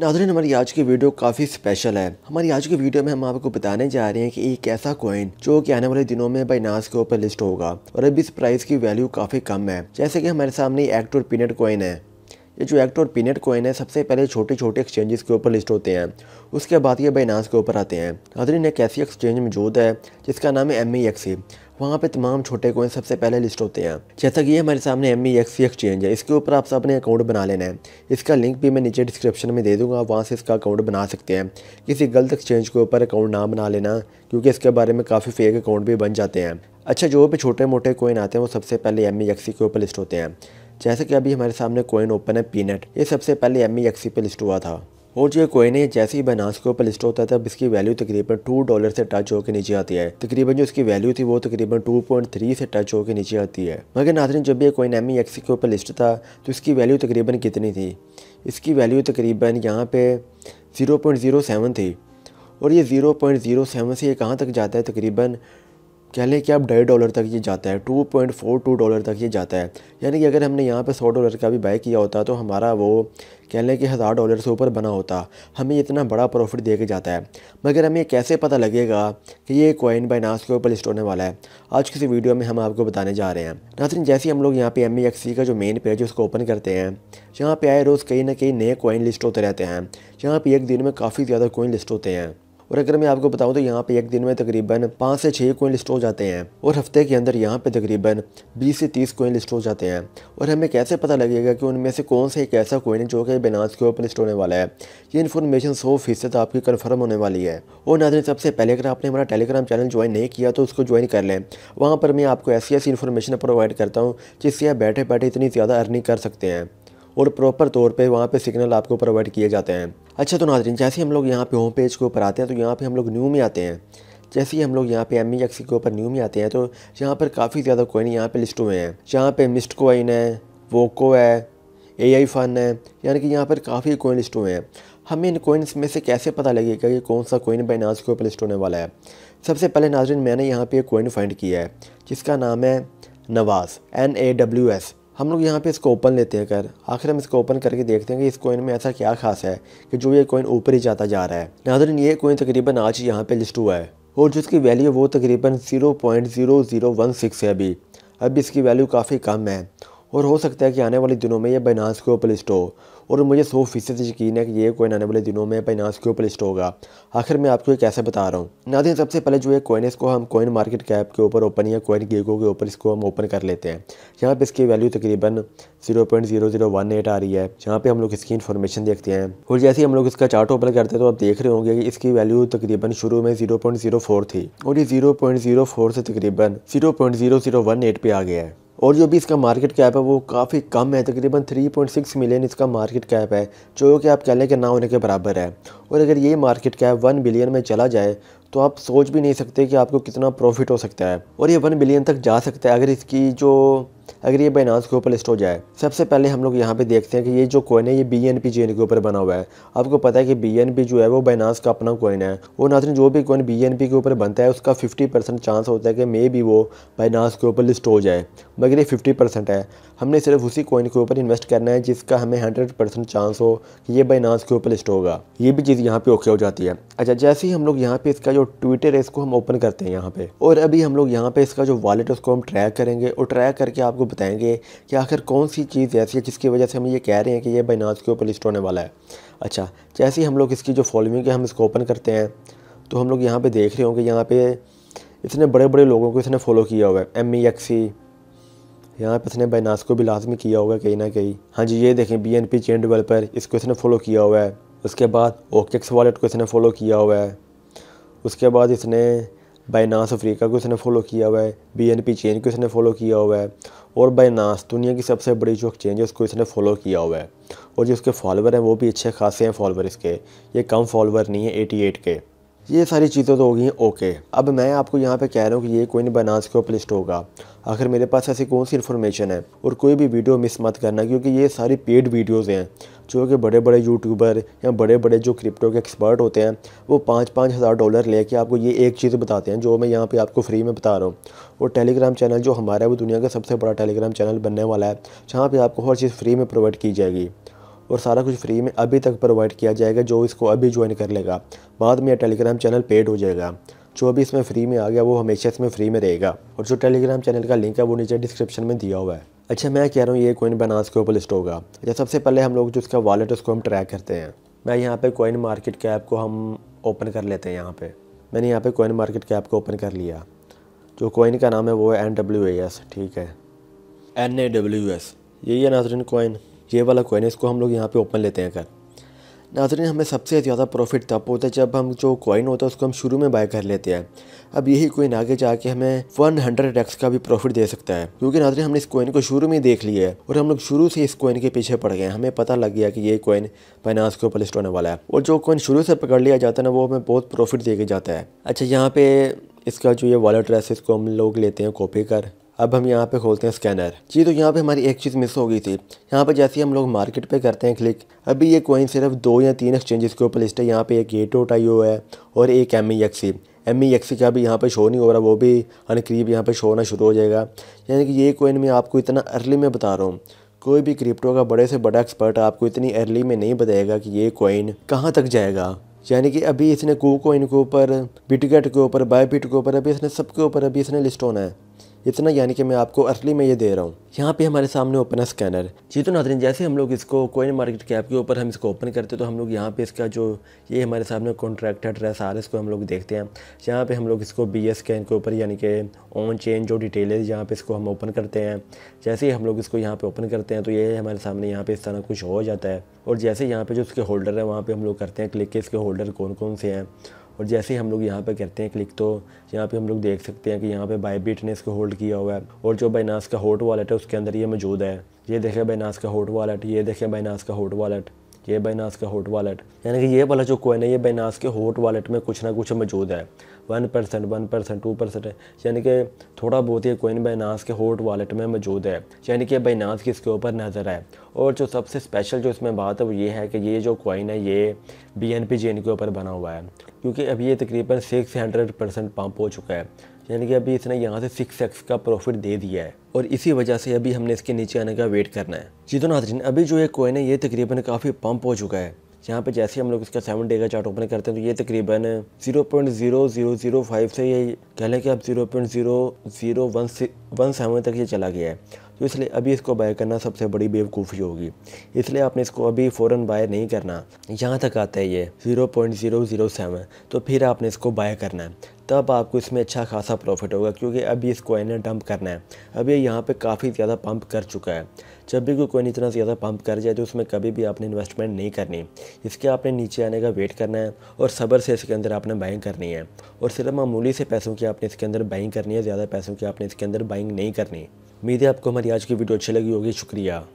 नाजरीन हमारी आज की वीडियो काफ़ी स्पेशल है हमारी आज की वीडियो में हम आपको बताने जा रहे हैं कि एक ऐसा कॉइन जो कि आने वाले दिनों में बाइनास के ऊपर लिस्ट होगा और अभी इस प्राइस की वैल्यू काफ़ी कम है जैसे कि हमारे सामने एक्ट और पीनट कॉइन है ये जो एक्ट और पीनट कॉइन है सबसे पहले छोटे छोटे एक्सचेंजेस के ऊपर लिस्ट होते हैं उसके बाद ये बाइनास के ऊपर आते हैं नाजरीन एक ऐसी एक्सचेंज मौजूद है जिसका नाम है एम ई वहाँ पे तमाम छोटे कोइन सबसे पहले लिस्ट होते हैं जैसा कि ये हमारे सामने एम ई एक्स एक्सचेंज है इसके ऊपर आप सब अपने अकाउंट बना लेना है इसका लिंक भी मैं नीचे डिस्क्रिप्शन में दे दूँगा आप वहाँ से इसका अकाउंट बना सकते हैं किसी गलत एक्सचेंज के ऊपर अकाउंट ना बना लेना क्योंकि इसके बारे में काफ़ी फेक अकाउंट भी बन जाते हैं अच्छा जो भी छोटे मोटे कोइन आते हैं वो सबसे पहले एम ई e के ऊपर लिस्ट होते हैं जैसे कि अभी हमारे सामने कोइन ओपन है पीनट ये सबसे पहले एम ई e पे लिस्ट हुआ था और जो कोई है जैसे ही बनास के ऊपर लिस्ट होता था तब इसकी वैल्यू तकरीबन टू डॉलर से टच होकर नीचे आती है तकरीबन जो इसकी वैल्यू थी वो तकरीबन टू पॉइंट थ्री से टच होकर नीचे आती है मगर नाजरन जब ये कोई नैमी एक्स के ऊपर लिस्ट था तो इसकी वैल्यू तकरीबन कितनी थी इसकी वैल्यू तकरीबन यहाँ पे ज़ीरो पॉइंट ज़ीरो सेवन थी और ये ज़ीरो पॉइंट ज़ीरो सेवन से ये कहाँ तक जाता है तकरीबन कह लें कि आप ढाई डॉलर तक ये जाता है two point four two dollar तक ये जाता है यानी कि अगर हमने यहाँ पे सौ डॉलर का भी बाय किया होता तो हमारा वो कह लें कि हज़ार डॉलर से ऊपर बना होता हमें इतना बड़ा प्रॉफिट दे के जाता है मगर हमें कैसे पता लगेगा कि ये कॉइन नास के ऊपर लिस्ट होने वाला है आज की इस वीडियो में हम आपको बताने जा रहे हैं नाथन जैसे हम लोग यहाँ पे एम e का जो मेन पेज है उसको ओपन करते हैं यहाँ पे आए रोज़ कहीं ना कहीं नए कॉइन लिस्ट होते रहते हैं यहाँ पर एक दिन में काफ़ी ज़्यादा कोइन लिस्ट होते हैं और अगर मैं आपको बताऊँ तो यहाँ पे एक दिन में तकरीबन पाँच से छः कोइन लिस्ट हो जाते हैं और हफ्ते के अंदर यहाँ पे तकरीबन बीस से तीस कोइन लिस्ट हो जाते हैं और हमें कैसे पता लगेगा कि उनमें से कौन सा एक ऐसा कोइन है जो कि बिनास के ऊपर लिस्ट होने वाला है ये इन्फॉर्मेशन सौ फीसद आपकी कन्फर्म होने वाली है और नाजन सबसे पहले अगर आपने हमारा टेलीग्राम चैनल ज्वाइन नहीं किया तो उसको ज्वाइन कर लें वहाँ पर मैं आपको ऐसी ऐसी इन्फॉर्मेशन प्रोवाइड करता हूँ जिससे आप बैठे बैठे इतनी ज़्यादा अर्निंग कर सकते हैं और प्रॉपर तौर पे वहाँ पे सिग्नल आपको प्रोवाइड किए जाते हैं अच्छा तो नाजरीन जैसे हम लोग यहाँ पे होम पेज के ऊपर आते हैं तो यहाँ पे हम लोग न्यू में आते हैं जैसे ही हम लोग यहाँ पे एम ई एक्सी के ऊपर न्यू में आते हैं तो यहाँ पर काफ़ी ज़्यादा कोइन यहाँ पे लिस्ट हुए हैं यहाँ पे मिस्ट कोइन है वोको है ए आई फन है यानी कि यहाँ पर काफ़ी कोइन लिस्ट हुए हैं हमें इन कोइन्स में से कैसे पता लगेगा कि कौन सा कोइन बाइनास के ऊपर लिस्ट होने वाला है सबसे पहले नाजरीन मैंने यहाँ पर एक कोइन फाइंड किया है जिसका नाम है Nawaz N A W S हम लोग यहाँ पे इसको ओपन लेते हैं कर आखिर हम इसको ओपन करके देखते हैं कि इस कॉइन में ऐसा क्या खास है कि जो ये कॉइन ऊपर ही जाता जा रहा है नाजरन ये कॉइन तकरीबन आज यहाँ पे लिस्ट हुआ है और जिसकी वैल्यू वो तकरीबन zero point zero zero one six है अभी अब इसकी वैल्यू काफ़ी कम है और हो सकता है कि आने वाले दिनों में यह बनास के ऊपर लिस्ट हो और मुझे सौ फीसद यकीन है कि ये कोइन आने वाले दिनों में बाइनास के ऊपर लिस्ट होगा आखिर मैं आपको एक कैसे बता रहा हूँ दिन सबसे पहले जो है कोइन है इसको हम कोइन मार्केट कैप के ऊपर ओपन या कोइन गेगो के ऊपर इसको हम ओपन कर लेते हैं यहाँ पर इसकी वैल्यू तकरीबन zero point zero zero one eight आ रही है जहाँ पर हम लोग इसकी इन्फॉर्मेशन देखते हैं और जैसे हम लोग इसका चार्ट ओपन करते हैं तो आप देख रहे होंगे कि इसकी वैल्यू तकरीबन शुरू में जीरो पॉइंट जीरो फोर थी और ये जीरो पॉइंट जीरो फोर से तकरीबन zero point zero zero one eight पर आ गया है और जो भी इसका मार्केट कैप है वो काफ़ी कम है तकरीबन 3.6 मिलियन इसका मार्केट कैप है जो कि आप कह लें कि ना होने के बराबर है और अगर ये मार्केट कैप 1 बिलियन में चला जाए तो आप सोच भी नहीं सकते कि आपको कितना प्रॉफिट हो सकता है और ये वन बिलियन तक जा सकता है अगर इसकी जो अगर ये बाइनास के ऊपर लिस्ट हो जाए सबसे पहले हम लोग यहाँ पे देखते हैं कि ये जो कोइन है ये बी एन पी एन के ऊपर बना हुआ है आपको पता है कि बी एन पी जो है वो बाइनास का अपना कोइन है और नाजन जो भी कोइन बी एन पी के ऊपर बनता है उसका फिफ्टी परसेंट चांस होता है कि मे भी वो बाइनास के ऊपर लिस्ट हो जाए मगर ये फिफ्टी परसेंट है हमने सिर्फ उसी कोइन के ऊपर इन्वेस्ट करना है जिसका हमें हंड्रेड परसेंट चांस हो कि ये बाइनास के ऊपर लिस्ट होगा ये भी चीज़ यहाँ पर ओके हो जाती है अच्छा जैसे ही हम लोग यहाँ पर इसका जो ट्विटर है इसको हम ओपन करते हैं यहाँ पे और अभी हम लोग यहाँ पे इसका जो वॉलेट है उसको हम ट्रैक करेंगे और ट्रैक करके आपको बताएंगे कि आखिर कौन सी चीज़ ऐसी है जिसकी वजह से हम ये कह रहे हैं कि ये बैनास के ऊपर लिस्ट होने वाला है अच्छा जैसे ही हम लोग इसकी जो फॉलोइंग है हम इसको ओपन करते हैं तो हम लोग यहाँ पर देख रहे होंगे यहाँ पर इतने बड़े बड़े लोगों को इसने फॉलो किया हुआ है एम ई एक्सी यहाँ पर इसने बैनास को भी लाजमी किया होगा कहीं ना कहीं हाँ जी ये देखें B N P chain developer इसको इसने फॉलो किया हुआ है उसके बाद ओकेक्स वॉलेट को इसने फॉलो किया हुआ है उसके बाद इसने बाइनास अफ्रीका को इसने फॉलो किया हुआ है बी एन पी चेन को इसने फॉलो किया हुआ है और बाइनास दुनिया की सबसे बड़ी जो चेंज है उसको इसने फॉलो किया हुआ है और जो उसके फॉलोवर हैं वो भी अच्छे खासे हैं फॉलोवर इसके ये कम फॉलोवर नहीं है एटी एट के ये सारी चीज़ें तो हो गई हैं ओके अब मैं आपको यहाँ पे कह रहा हूँ कि ये कोई नहीं बनास के ऊपर लिस्ट होगा आखिर मेरे पास ऐसी कौन सी इन्फॉर्मेशन है और कोई भी वीडियो मिस मत करना क्योंकि ये सारी पेड वीडियोज़ हैं जो कि बड़े बड़े यूट्यूबर या बड़े बड़े जो क्रिप्टो के एक्सपर्ट होते हैं वो पाँच पाँच हज़ार डॉलर लेके आपको ये एक चीज़ बताते हैं जो मैं यहाँ पे आपको फ्री में बता रहा हूँ और टेलीग्राम चैनल जो हमारा है वो दुनिया का सबसे बड़ा टेलीग्राम चैनल बनने वाला है जहाँ पर आपको हर चीज़ फ्री में प्रोवाइड की जाएगी और सारा कुछ फ्री में अभी तक प्रोवाइड किया जाएगा जो इसको अभी ज्वाइन कर लेगा बाद में यह टेलीग्राम चैनल पेड हो जाएगा जो अभी इसमें फ्री में आ गया वो हमेशा इसमें फ्री में रहेगा और जो टेलीग्राम चैनल का लिंक है वो नीचे डिस्क्रिप्शन में दिया हुआ है अच्छा मैं कह रहा हूँ ये कोइन बनास के ऊपर लिस्ट होगा अच्छा सबसे पहले हम लोग जो इसका वॉलेट उसको हम ट्रैक करते हैं मैं यहाँ पे कोइन मार्केट कैप को हम ओपन कर लेते हैं यहाँ पे मैंने यहाँ पे कोइन मार्केट कैप को ओपन कर लिया जो कोइन का नाम है वो है एन डब्ल्यू ए एस ठीक है एन ए डब्ल्यू एस यही है नाजरीन कोइन ये वाला कोइन है इसको हम लोग यहाँ पे ओपन लेते हैं कर नाजरीन हमें सबसे ज़्यादा प्रॉफिट तब होता है जब हम जो कॉइन होता है उसको हम शुरू में बाय कर लेते हैं अब यही कोइन आगे जाके हमें वन हंड्रेड एक्स का भी प्रॉफिट दे सकता है क्योंकि नाजरीन हमने इस कोइन को शुरू में देख लिया है और हम लोग शुरू से इस कोइन के पीछे पड़ गए हमें पता लग गया कि ये कोइन फाइनास के ऊपर लिस्ट होने वाला है और जो कोइन शुरू से पकड़ लिया जाता है ना वो हमें बहुत प्रॉफिट दे के जाता है अच्छा यहाँ पे इसका जो ये वॉलेट ड्रेस इसको हम लोग लेते हैं कॉपी कर अब हम यहाँ पे खोलते हैं स्कैनर जी तो यहाँ पे हमारी एक चीज़ मिस हो गई थी यहाँ पे जैसे हम लोग मार्केट पे करते हैं क्लिक अभी ये कोइन सिर्फ दो या तीन एक्सचेंजेस के ऊपर लिस्ट है यहाँ पे एक ए टोट आई है और एक M E X C M E X C का भी यहाँ पे शो नहीं हो रहा वो भी अनकरीब यहाँ पे शो होना शुरू हो जाएगा यानी कि ये कोइन मैं आपको इतना अर्ली में बता रहा हूँ कोई भी क्रिप्टो का बड़े से बड़ा एक्सपर्ट आपको इतनी अर्ली में नहीं बताएगा कि ये कोइन कहाँ तक जाएगा यानी कि अभी इसने को कोइन के ऊपर बिटगेट के ऊपर बायबिट के ऊपर अभी इसने सबके ऊपर अभी इसने लिस्ट होना है इतना यानी कि मैं आपको असली में ये दे रहा हूँ यहाँ पे हमारे सामने ओपन है स्कैनर जी तो नाजरीन जैसे हम लोग इसको कोइन मार्केट कैप के ऊपर हम इसको ओपन करते हैं तो हम लोग यहाँ पे इसका जो ये हमारे सामने कॉन्ट्रैक्ट एड्रेस आ रहा है इसको हम लोग देखते हैं यहाँ पे हम लोग इसको बी एस स्कैन के ऊपर यानी कि ऑन चेन जो डिटेल है यहाँ पर इसको हम ओपन करते हैं जैसे ही हम लोग इसको यहाँ पर ओपन करते हैं तो ये हमारे सामने यहाँ पर इस तरह कुछ हो जाता है और जैसे यहाँ पर जो उसके होल्डर है वहाँ पर हम लोग करते हैं क्लिक के इसके होल्डर कौन कौन से हैं और जैसे ही हम लोग यहाँ पे करते हैं क्लिक तो यहाँ पे हम लोग देख सकते हैं कि यहाँ पे बाईबीट ने इसको होल्ड किया हुआ है और जो बाइनास का होट वॉलेट है उसके अंदर ये मौजूद है ये देखें बाइनास का होट वॉलेट ये देखें बाइनास का होट वॉलेट ये बाइनास का होट वालेट यानी कि ये वाला जो कोइन है ये बाइनास के होट वालेट में कुछ ना कुछ मौजूद है one percent one percent two percent यानी कि थोड़ा बहुत ये कोइन बाइनास के होट वालेट में मौजूद है यानी कि बाइनास की इसके ऊपर नज़र है और जो सबसे स्पेशल जो इसमें बात है वो ये है कि ये जो कोइन है ये बी एन पी एन के ऊपर बना हुआ है क्योंकि अभी ये तकरीबन सिक्स हंड्रेड परसेंट पम्प हो चुका है यानी कि अभी इसने यहाँ से सिक्स एक्स का प्रॉफिट दे दिया है और इसी वजह से अभी हमने इसके नीचे आने का वेट करना है जी तो नाजरीन अभी जो ये कोइन है ये तकरीबन काफ़ी पंप हो चुका है यहाँ पे जैसे हम लोग इसका सेवन डे का चार्ट ओपन करते हैं तो ये तकरीबन zero point zero zero zero five से ये कह लें कि अब zero point zero zero one one seven तक ये चला गया है तो इसलिए अभी इसको बाय करना सबसे बड़ी बेवकूफ़ी होगी इसलिए आपने इसको अभी फ़ौर बाय नहीं करना यहाँ तक आता है ये zero point zero zero seven तो फिर आपने इसको बाय करना है तब आपको इसमें अच्छा खासा प्रॉफिट होगा क्योंकि अभी इस कॉइन ने डंप करना है अभी यहाँ पे काफ़ी ज़्यादा पंप कर चुका है जब भी कोई कॉइन इतना ज़्यादा पंप कर जाए तो उसमें कभी भी आपने इन्वेस्टमेंट नहीं करनी इसके आपने नीचे आने का वेट करना है और सबर से इसके अंदर आपने बाइंग करनी है और सिर्फ मामूली से पैसों की आपने इसके अंदर बाइंग करनी है ज़्यादा पैसों की आपने इसके अंदर बाइंग नहीं करनी उम्मीद है आपको हमारी आज की वीडियो अच्छी लगी होगी शुक्रिया